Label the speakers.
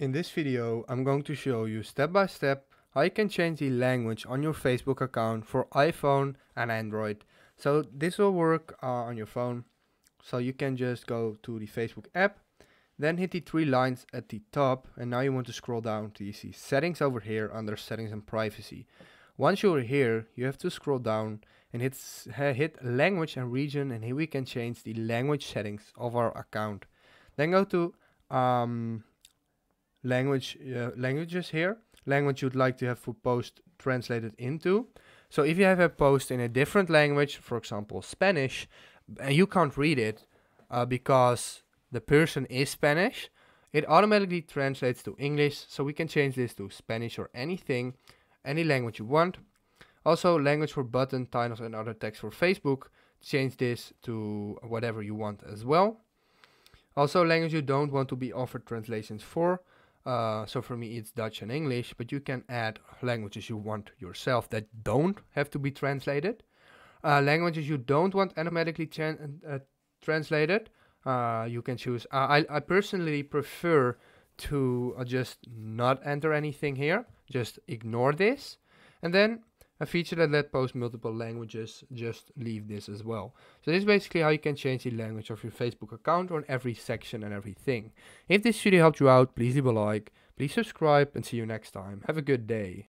Speaker 1: In this video I'm going to show you step by step how you can change the language on your Facebook account for iPhone and Android. So this will work uh, on your phone. So you can just go to the Facebook app, then hit the three lines at the top and now you want to scroll down to you see settings over here under settings and privacy. Once you're here, you have to scroll down and hit, hit language and region and here we can change the language settings of our account. Then go to um, language uh, languages here, language you'd like to have for post translated into. So if you have a post in a different language, for example Spanish, and you can't read it uh, because the person is Spanish, it automatically translates to English. So we can change this to Spanish or anything, any language you want. Also, language for button, titles, and other text for Facebook. Change this to whatever you want as well. Also, language you don't want to be offered translations for. Uh, so for me, it's Dutch and English, but you can add languages you want yourself that don't have to be translated. Uh, languages you don't want automatically uh, translated, uh, you can choose. Uh, I, I personally prefer to just not enter anything here, just ignore this. And then a feature that let post multiple languages just leave this as well. So this is basically how you can change the language of your Facebook account on every section and everything. If this video helped you out, please leave a like, please subscribe and see you next time. Have a good day.